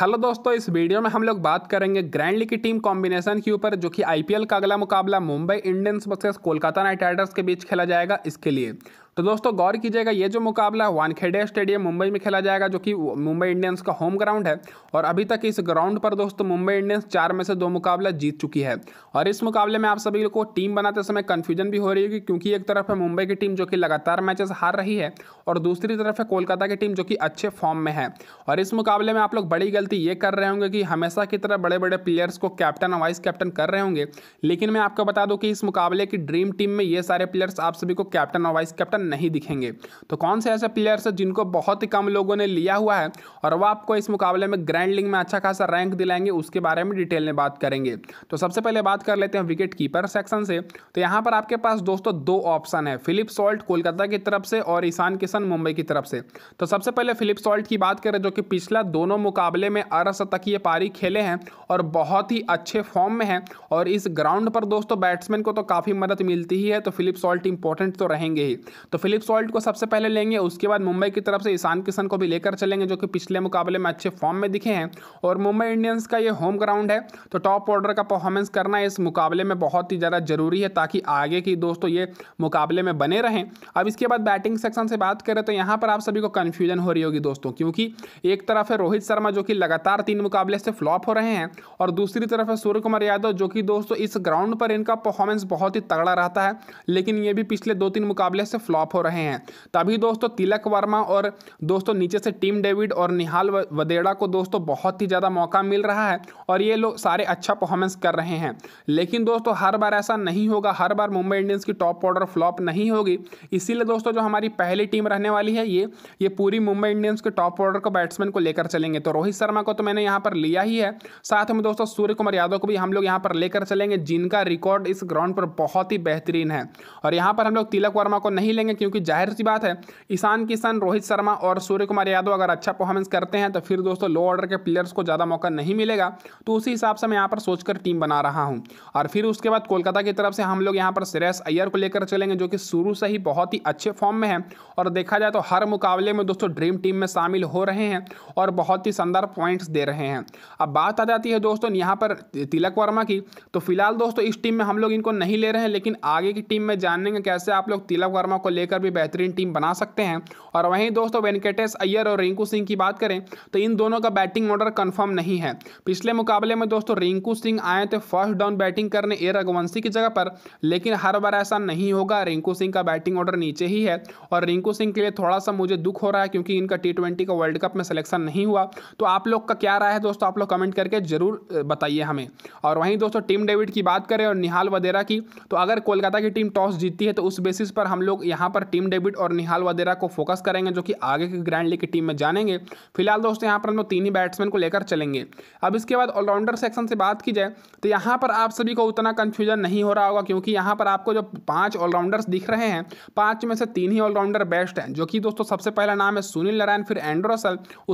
hello दोस्तों इस video में हम लोग बात करेंगे ग्रैंडली की टीम कॉम्बिनेशन के ऊपर जो कि आईपीएल का अगला मुकाबला Mumbai Indians versus Kolkata Knight Riders के बीच खेला जाएगा इसके लिए तो दोस्तों गौर कीजिएगा ये जो मुकाबला है वानखेड़े स्टेडियम मुंबई में खेला जाएगा जो कि मुंबई इंडियंस का होम ग्राउंड है और अभी तक इस ग्राउंड पर दोस्तों मुंबई इंडियंस चार में से दो मुकाबला जीत चुकी है और इस मुकाबले में आप सभी को टीम बनाते समय कन्फ्यूजन भी हो रही होगी क्योंकि एक तरफ है मुंबई की टीम जो कि लगातार मैचेस हार रही है और दूसरी तरफ है कोलकाता की टीम जो कि अच्छे फॉर्म में है और इस मुकाबले में आप लोग बड़ी गलती ये कर रहे होंगे कि हमेशा की तरह बड़े बड़े प्लेयर्स को कैप्टन और वाइस कैप्टन कर रहे होंगे लेकिन मैं आपको बता दूँ कि इस मुकाबले की ड्रीम टीम में ये सारे प्लेयर्स आप सभी को कैप्टन और वाइस कैप्टन नहीं दिखेंगे तो कौन से ऐसे प्लेयर्स हैं जिनको बहुत ही कम लोगों ने लिया हुआ है और वह आपको इस मुकाबले में ग्रैंड लिंग में अच्छा खासा रैंक दिलाएंगे उसके बारे में डिटेल में बात करेंगे तो सबसे पहले बात कर लेते हैं विकेट कीपर सेक्शन से तो यहाँ पर आपके पास दोस्तों दो ऑप्शन है फिलिप सॉल्ट कोलकाता की तरफ से और ईशान किशन मुंबई की तरफ से तो सबसे पहले फिलिप सॉल्ट की बात करें जो कि पिछला दोनों मुकाबले में अरसतकीय पारी खेले हैं और बहुत ही अच्छे फॉर्म में हैं और इस ग्राउंड पर दोस्तों बैट्समैन को तो काफ़ी मदद मिलती ही है तो फिलिप सॉल्ट इंपॉर्टेंट तो रहेंगे ही तो फिलिप तो सॉल्ट को सबसे पहले लेंगे उसके बाद मुंबई की तरफ से ईशान किशन को भी लेकर चलेंगे जो कि पिछले मुकाबले में अच्छे फॉर्म में दिखे हैं और मुंबई इंडियंस का ये होम ग्राउंड है तो टॉप ऑर्डर का परफॉर्मेंस करना इस मुकाबले में बहुत ही ज़्यादा ज़रूरी है ताकि आगे की दोस्तों ये मुकाबले में बने रहें अब इसके बाद बैटिंग सेक्शन से बात करें तो यहाँ पर आप सभी को कन्फ्यूजन हो रही होगी दोस्तों क्योंकि एक तरफ है रोहित शर्मा जो कि लगातार तीन मुकाबले से फ्लॉप हो रहे हैं और दूसरी तरफ है सूर्य कुमार यादव जो कि दोस्तों इस ग्राउंड पर इनका परफॉर्मेंस बहुत ही तगड़ा रहता है लेकिन ये भी पिछले दो तीन मुकाबले से फ्लॉप फ्लॉप हो रहे हैं तभी दोस्तों तिलक वर्मा और दोस्तों नीचे से टीम डेविड और निहाल वदेड़ा को दोस्तों बहुत ही ज़्यादा मौका मिल रहा है और ये लोग सारे अच्छा परफॉर्मेंस कर रहे हैं लेकिन दोस्तों हर बार ऐसा नहीं होगा हर बार मुंबई इंडियंस की टॉप ऑर्डर फ्लॉप नहीं होगी इसीलिए दोस्तों जो हमारी पहली टीम रहने वाली है ये ये पूरी मुंबई इंडियंस के टॉप ऑर्डर को बैट्समैन को लेकर चलेंगे तो रोहित शर्मा को तो मैंने यहाँ पर लिया ही है साथ में दोस्तों सूर्य कुमार यादव को भी हम लोग यहाँ पर लेकर चलेंगे जिनका रिकॉर्ड इस ग्राउंड पर बहुत ही बेहतरीन है और यहाँ पर हम लोग तिलक वर्मा को नहीं लेंगे करेंगे क्योंकि जाहिर सी बात है ईशान किशन रोहित शर्मा और सूर्य कुमार यादव अगर अच्छा परफॉर्मेंस करते हैं तो फिर दोस्तों लो ऑर्डर के प्लेयर्स को ज़्यादा मौका नहीं मिलेगा तो उसी हिसाब से मैं यहाँ पर सोचकर टीम बना रहा हूँ और फिर उसके बाद कोलकाता की तरफ से हम लोग यहाँ पर श्रेयस अय्यर को लेकर चलेंगे जो कि शुरू से ही बहुत ही अच्छे फॉर्म में है और देखा जाए तो हर मुकाबले में दोस्तों ड्रीम टीम में शामिल हो रहे हैं और बहुत ही शानदार पॉइंट्स दे रहे हैं अब बात आ जाती है दोस्तों यहाँ पर तिलक वर्मा की तो फिलहाल दोस्तों इस टीम में हम लोग इनको नहीं ले रहे हैं लेकिन आगे की टीम में जानेंगे कैसे आप लोग तिलक वर्मा को लेकर भी बेहतरीन टीम बना सकते हैं और वहीं दोस्तों वेंकटेश अय्यर और रिंकू सिंह की बात करें तो इन दोनों का बैटिंग ऑर्डर कन्फर्म नहीं है पिछले मुकाबले में दोस्तों रिंकू सिंह आए थे फर्स्ट डाउन बैटिंग करने ए रघुवंशी की जगह पर लेकिन हर बार ऐसा नहीं होगा रिंकू सिंह का बैटिंग ऑर्डर नीचे ही है और रिंकू सिंह के लिए थोड़ा सा मुझे दुख हो रहा है क्योंकि इनका टी ट्वेंटी का वर्ल्ड कप में सिलेक्शन नहीं हुआ तो आप लोग का क्या राय है दोस्तों आप लोग कमेंट करके ज़रूर बताइए हमें और वहीं दोस्तों टीम डेविड की बात करें और निहाल वदेरा की तो अगर कोलकाता की टीम टॉस जीतती है तो उस बेसिस पर हम लोग यहाँ यहाँ पर टीम डेविड और निहाल वदेरा को फोकस करेंगे जो कि आगे की ग्रैंड लीग की टीम में जानेंगे फिलहाल दोस्तों यहाँ पर हम लोग तीन ही बैट्समैन को लेकर चलेंगे अब इसके बाद ऑलराउंडर सेक्शन से बात की जाए तो यहाँ पर आप सभी को उतना कन्फ्यूजन नहीं हो रहा होगा क्योंकि यहाँ पर आपको जो पाँच ऑलराउंडर्स दिख रहे हैं पाँच में से तीन ही ऑलराउंडर बेस्ट हैं जो कि दोस्तों सबसे पहला नाम है सुनील नारायण फिर एंड्रो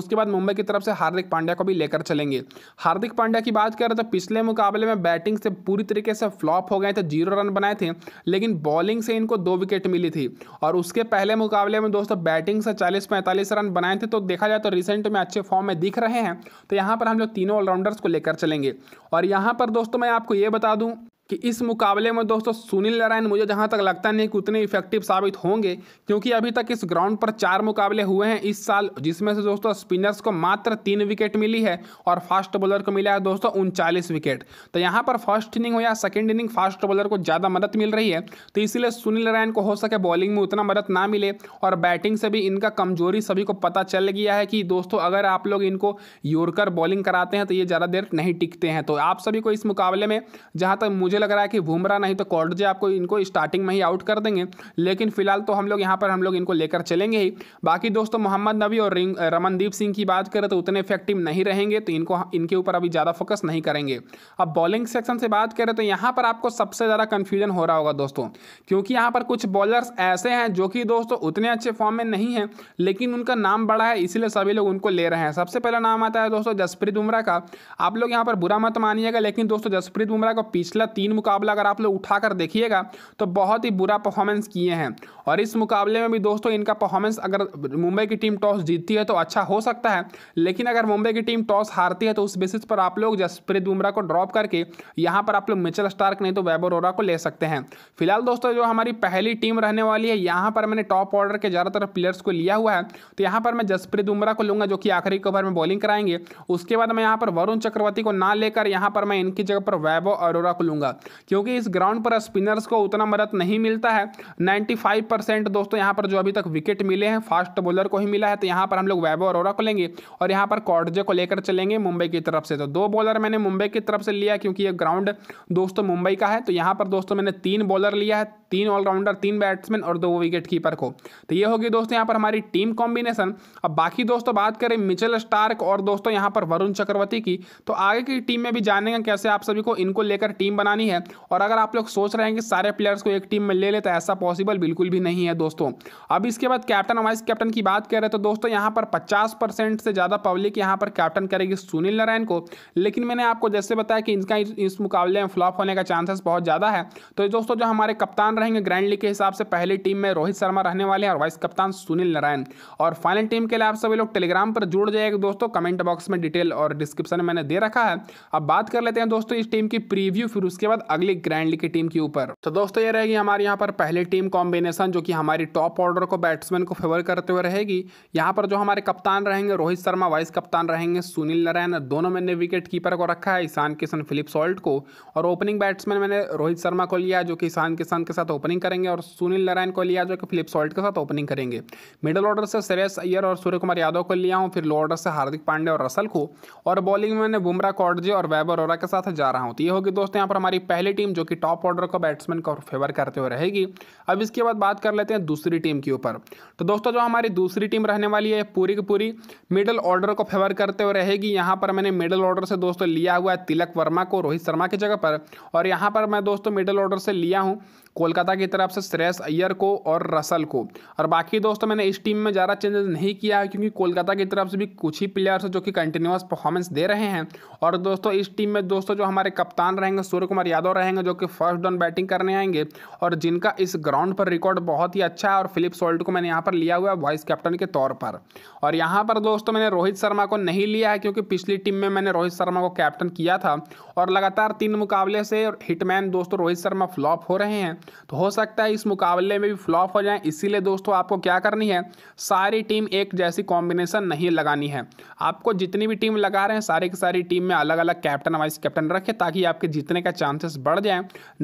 उसके बाद मुंबई की तरफ से हार्दिक पांड्या को भी लेकर चलेंगे हार्दिक पांड्या की बात करें तो पिछले मुकाबले में बैटिंग से पूरी तरीके से फ्लॉप हो गए थे जीरो रन बनाए थे लेकिन बॉलिंग से इनको दो विकेट मिली थी और उसके पहले मुकाबले में दोस्तों बैटिंग से चालीस पैंतालीस रन बनाए थे तो देखा जाए तो रिसेंट में अच्छे फॉर्म में दिख रहे हैं तो यहाँ पर हम लोग तीनों ऑलराउंडर्स को लेकर चलेंगे और यहाँ पर दोस्तों मैं आपको ये बता दूँ कि इस मुकाबले में दोस्तों सुनील नारायण मुझे जहां तक लगता नहीं कि उतने इफेक्टिव साबित होंगे क्योंकि अभी तक इस ग्राउंड पर चार मुकाबले हुए हैं इस साल जिसमें से दोस्तों स्पिनर्स को मात्र तीन विकेट मिली है और फास्ट बॉलर को मिला है दोस्तों उनचालीस विकेट तो यहाँ पर फर्स्ट इनिंग हो या सेकेंड इनिंग फास्ट बॉलर को ज़्यादा मदद मिल रही है तो इसीलिए सुनील नारायण को हो सके बॉलिंग में उतना मदद ना मिले और बैटिंग से भी इनका कमजोरी सभी को पता चल गया है कि दोस्तों अगर आप लोग इनको योरकर बॉलिंग कराते हैं तो ये ज़्यादा देर नहीं टिकते हैं तो आप सभी को इस मुकाबले में जहाँ तक मुझे मुझे लग रहा है कि बुमरा नहीं तो कॉर्डजे आपको इनको स्टार्टिंग में ही आउट कर देंगे लेकिन फिलहाल तो हम लोग यहाँ पर हम लोग इनको लेकर चलेंगे ही बाकी दोस्तों मोहम्मद नबी और रमनदीप सिंह की बात करें तो उतने इफेक्टिव नहीं रहेंगे तो इनको इनके ऊपर अभी ज़्यादा फोकस नहीं करेंगे अब बॉलिंग सेक्शन से बात करें तो यहाँ पर आपको सबसे ज़्यादा कन्फ्यूजन हो रहा होगा दोस्तों क्योंकि यहाँ पर कुछ बॉलर्स ऐसे हैं जो कि दोस्तों उतने अच्छे फॉर्म में नहीं हैं लेकिन उनका नाम बड़ा है इसीलिए सभी लोग उनको ले रहे हैं सबसे पहला नाम आता है दोस्तों जसप्रीत बुमराह का आप लोग यहाँ पर बुरा मत मानिएगा लेकिन दोस्तों जसप्रीत बुमराह को पिछला तीन तीन मुकाबला अगर आप लोग उठाकर देखिएगा तो बहुत ही बुरा परफॉर्मेंस किए हैं और इस मुकाबले में भी दोस्तों इनका परफॉर्मेंस अगर मुंबई की टीम टॉस जीतती है तो अच्छा हो सकता है लेकिन अगर मुंबई की टीम टॉस हारती है तो उस बेसिस पर आप लोग जसप्रीत बुमराह को ड्रॉप करके यहाँ पर आप लोग मिचल स्टार्क नहीं तो वैबोरोरा को ले सकते हैं फिलहाल दोस्तों जो हमारी पहली टीम रहने वाली है यहाँ पर मैंने टॉप ऑर्डर के ज़्यादातर प्लेयर्स को लिया हुआ है तो यहाँ पर मैं जसप्रीत बुमराह को लूँगा जो कि आखिरी ओवर में बॉलिंग कराएंगे उसके बाद मैं यहाँ पर वरुण चक्रवर्ती को ना लेकर यहाँ पर मैं इनकी जगह पर वैभव अरोरा को लूँगा क्योंकि इस ग्राउंड पर स्पिनर्स को उतना मदद नहीं मिलता है 95 परसेंट दोस्तों यहाँ पर जो अभी तक विकेट मिले हैं फास्ट बॉलर को ही मिला है तो यहाँ पर हम लोग वैभव अरोरा को लेंगे और यहाँ पर कॉर्डजे को लेकर चलेंगे मुंबई की तरफ से तो दो बॉलर मैंने मुंबई की तरफ से लिया क्योंकि ये ग्राउंड दोस्तों मुंबई का है तो यहाँ पर दोस्तों मैंने तीन बॉलर लिया है तीन ऑलराउंडर तीन बैट्समैन और दो विकेट कीपर को तो ये होगी दोस्तों यहाँ पर हमारी टीम कॉम्बिनेशन अब बाकी दोस्तों बात करें मिचल स्टार्क और दोस्तों यहाँ पर वरुण चक्रवर्ती की तो आगे की टीम में भी जानेंगे कैसे आप सभी को इनको लेकर टीम बनानी कमी है और अगर आप लोग सोच रहे हैं कि सारे प्लेयर्स को एक टीम में ले लेता तो है ऐसा पॉसिबल बिल्कुल भी नहीं है दोस्तों अब इसके बाद कैप्टन वाइस कैप्टन की बात कर करें तो दोस्तों यहाँ पर पचास से ज़्यादा पब्लिक यहाँ पर कैप्टन करेगी सुनील नारायण को लेकिन मैंने आपको जैसे बताया कि इनका इस मुकाबले में फ्लॉप होने का चांसेस बहुत ज़्यादा है तो दोस्तों जो हमारे कप्तान रहेंगे ग्रैंड लीग के हिसाब से पहली टीम में रोहित शर्मा रहने वाले हैं और वाइस कप्तान सुनील नारायण और फाइनल टीम के लिए आप सभी लोग टेलीग्राम पर जुड़ जाएगा दोस्तों कमेंट बॉक्स में डिटेल और डिस्क्रिप्शन मैंने दे रखा है अब बात कर लेते हैं दोस्तों इस टीम की प्रीव्यू फिर उसके बाद बाद अगली ग्रैंड लीग की टीम के ऊपर तो दोस्तों ये रहेगी हमारे यहाँ पर पहली टीम कॉम्बिनेशन जो कि हमारी टॉप ऑर्डर को बैट्समैन को फेवर करते हुए रहेगी यहाँ पर जो हमारे कप्तान रहेंगे रोहित शर्मा वाइस कप्तान रहेंगे सुनील नारायण दोनों मैंने विकेट कीपर को रखा है ईशान किशन फिलिप सॉल्ट को और ओपनिंग बैट्समैन मैंने रोहित शर्मा को लिया जो कि ईशान किशन के साथ ओपनिंग करेंगे और सुनील नारायण को लिया जो कि फिलिप सॉल्ट के साथ ओपनिंग करेंगे मिडल ऑर्डर से श्रेयस अय्यर और सूर्य कुमार यादव को लिया हूँ फिर लो ऑर्डर से हार्दिक पांडे और रसल को और बॉलिंग में मैंने बुमरा कॉडजे और वैबर ओरा के साथ जा रहा हूँ तो ये होगी दोस्तों यहाँ पर हमारी पहली टीम जो कि टॉप ऑर्डर को बैट्समैन को फेवर करते हुए रहेगी अब इसके बाद बात कर लेते हैं दूसरी टीम के ऊपर तो दोस्तों जो हमारी दूसरी टीम रहने वाली है पूरी की पूरी मिडल ऑर्डर को फेवर करते हुए रहेगी यहाँ पर मैंने मिडल ऑर्डर से दोस्तों लिया हुआ है तिलक वर्मा को रोहित शर्मा की जगह पर और यहाँ पर मैं दोस्तों मिडल ऑर्डर से लिया हूँ कोलकाता की तरफ से श्रेयस अय्यर को और रसल को और बाकी दोस्तों मैंने इस टीम में ज़्यादा चेंजेस नहीं किया है क्योंकि कोलकाता की तरफ से भी कुछ ही प्लेयर्स जो कि कंटिन्यूस परफॉर्मेंस दे रहे हैं और दोस्तों इस टीम में दोस्तों जो हमारे कप्तान रहेंगे सूर्य कुमार यादव रहेंगे जो कि फर्स्ट डाउन बैटिंग करने आएंगे और जिनका इस ग्राउंड पर रिकॉर्ड बहुत ही अच्छा है और फिलिप सोल्ट को मैंने यहाँ पर लिया हुआ है वाइस कैप्टन के तौर पर और यहाँ पर दोस्तों मैंने रोहित शर्मा को नहीं लिया है क्योंकि पिछली टीम में मैंने रोहित शर्मा को कैप्टन किया था और लगातार तीन मुकाबले से हिटमैन दोस्तों रोहित शर्मा फ्लॉप हो रहे हैं तो हो सकता है इस मुकाबले में भी फ्लॉप हो जाए इसीलिए दोस्तों आपको क्या करनी है सारी टीम एक जैसी कॉम्बिनेशन नहीं लगानी है आपको जितनी भी टीम लगा रहे हैं सारी की सारी टीम में अलग अलग कैप्टन वाइस कैप्टन रखें ताकि आपके जीतने का चांसेस बढ़ जाए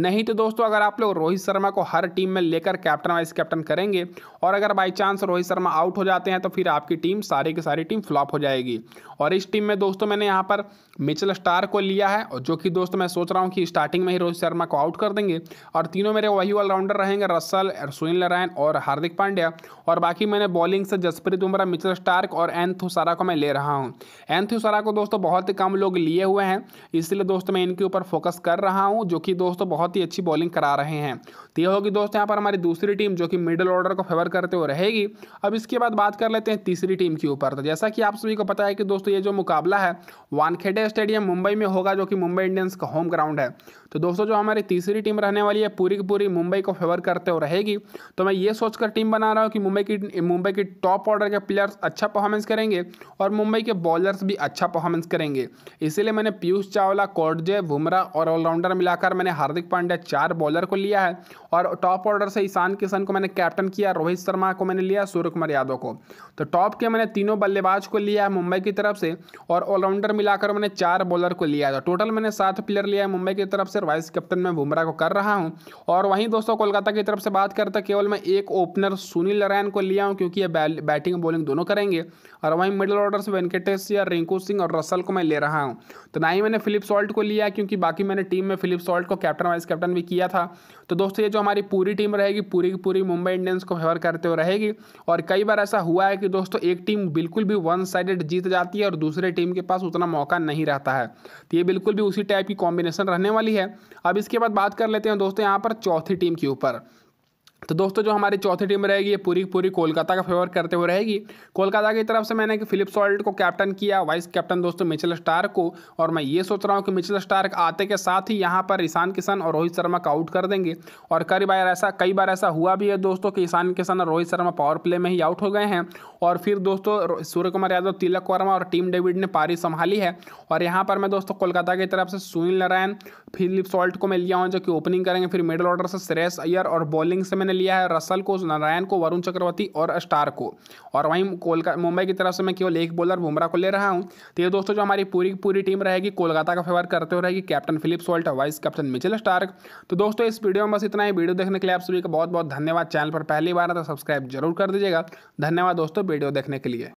नहीं तो दोस्तों अगर आप लोग रोहित शर्मा को हर टीम में लेकर कैप्टन वाइस कैप्टन करेंगे और अगर by chance Rohit Sharma out हो जाते हैं तो फिर आपकी टीम सारी की सारी टीम फ्लॉप हो जाएगी और इस टीम में दोस्तों मैंने यहाँ पर मिचल स्टार को लिया है और जो कि दोस्तों मैं सोच रहा हूँ कि स्टार्टिंग में ही रोहित शर्मा को आउट कर देंगे और तीनों मेरे रहेगा वही ऑलराउंडर रहेंगे रसल सुनील नारायण और हार्दिक पांड्या और बाकी मैंने बॉलिंग से जसप्रीत बुमरा मिचल स्टार्क और एन थुसारा को मैं ले रहा हूँ एन थुसारा को दोस्तों बहुत ही कम लोग लिए हुए हैं इसलिए दोस्तों मैं इनके ऊपर फोकस कर रहा हूँ जो कि दोस्तों बहुत ही अच्छी बॉलिंग करा रहे हैं तो ये होगी दोस्तों यहाँ पर हमारी दूसरी टीम जो कि मिडल ऑर्डर को फेवर करते हुए रहेगी अब इसके बाद बात कर लेते हैं तीसरी टीम के ऊपर तो जैसा कि आप सभी को पता है कि दोस्तों ये जो मुकाबला है वानखेड़े स्टेडियम मुंबई में होगा जो कि मुंबई इंडियंस का होम ग्राउंड है तो दोस्तों जो हमारी तीसरी टीम रहने वाली है पूरी की पूरी पूरी मुंबई को फेवर करते हुए रहेगी तो मैं ये सोचकर टीम बना रहा हूँ कि मुंबई की मुंबई की टॉप ऑर्डर के प्लेयर्स अच्छा परफॉर्मेंस करेंगे और मुंबई के बॉलर्स भी अच्छा परफॉर्मेंस करेंगे इसीलिए मैंने पीयूष चावला कोडजे बुमरा और ऑलराउंडर मिलाकर मैंने हार्दिक पांड्या चार बॉलर को लिया है और टॉप ऑर्डर से ईशान किशन को मैंने कैप्टन किया रोहित शर्मा को मैंने लिया सूर्य कुमार यादव को तो टॉप के मैंने तीनों बल्लेबाज को लिया है मुंबई की तरफ से और ऑलराउंडर मिलाकर मैंने चार बॉलर को लिया था टोटल तो मैंने सात प्लेयर लिया है मुंबई की तरफ से वाइस कैप्टन मैं बुमरा को कर रहा हूँ और वहीं दोस्तों कोलकाता की तरफ से बात करते तो केवल मैं एक ओपनर सुनील नारायण को लिया हूं क्योंकि ये बैटिंग बॉलिंग दोनों करेंगे और वहीं मिडिल ऑर्डर से वेंकटेश या रिंकू सिंह और रसल को मैं ले रहा हूं तो ना ही मैंने फिलिप सॉल्ट को लिया क्योंकि बाकी मैंने टीम में फिलिप सॉल्ट को कैप्टन वाइस कैप्टन भी किया था तो दोस्तों ये जो हमारी पूरी टीम रहेगी पूरी की पूरी मुंबई इंडियंस को फेवर करते हुए रहेगी और कई बार ऐसा हुआ है कि दोस्तों एक टीम बिल्कुल भी वन साइडेड जीत जाती है और दूसरे टीम के पास उतना मौका नहीं रहता है तो ये बिल्कुल भी उसी टाइप की कॉम्बिनेशन रहने वाली है अब इसके बाद बात कर लेते हैं दोस्तों यहाँ पर चौथी चौथी टीम के ऊपर तो दोस्तों जो हमारी चौथी टीम रहेगी ये पूरी पूरी कोलकाता का फेवर करते हुए रहेगी कोलकाता की तरफ से मैंने कि फिलिप सॉल्ट को कैप्टन किया वाइस कैप्टन दोस्तों मिचल स्टार को और मैं ये सोच रहा हूँ कि मिचल स्टार आते के साथ ही यहाँ पर ईशान किशन और रोहित शर्मा का आउट कर देंगे और कई बार ऐसा कई बार ऐसा हुआ भी है दोस्तों कि ईशान किशन और रोहित शर्मा पावर प्ले में ही आउट हो गए हैं और फिर दोस्तों सूर्य कुमार यादव तिलक वर्मा और टीम डेविड ने पारी संभाली है और यहाँ पर मैं दोस्तों कोलकाता की तरफ से सुनील नारायण फिलिप सॉल्ट को मैं लिया हूँ जो कि ओपनिंग करेंगे फिर मिडिल ऑर्डर से श्रेयस अयर और बॉलिंग से मैंने मैंने लिया है रसल को नारायण को वरुण चक्रवर्ती और स्टार को और वहीं कोलका मुंबई की तरफ से मैं केवल एक बॉलर बुमराह को ले रहा हूँ तो ये दोस्तों जो हमारी पूरी पूरी टीम रहेगी कोलकाता का फेवर करते हुए रहेगी captain Phillip Salt vice captain Mitchell Starc तो दोस्तों इस वीडियो में बस इतना ही वीडियो देखने के लिए आप सभी का बहुत बहुत धन्यवाद चैनल पर पहली बार तो सब्सक्राइब जरूर कर दीजिएगा धन्यवाद दोस्तों वीडियो देखने के लिए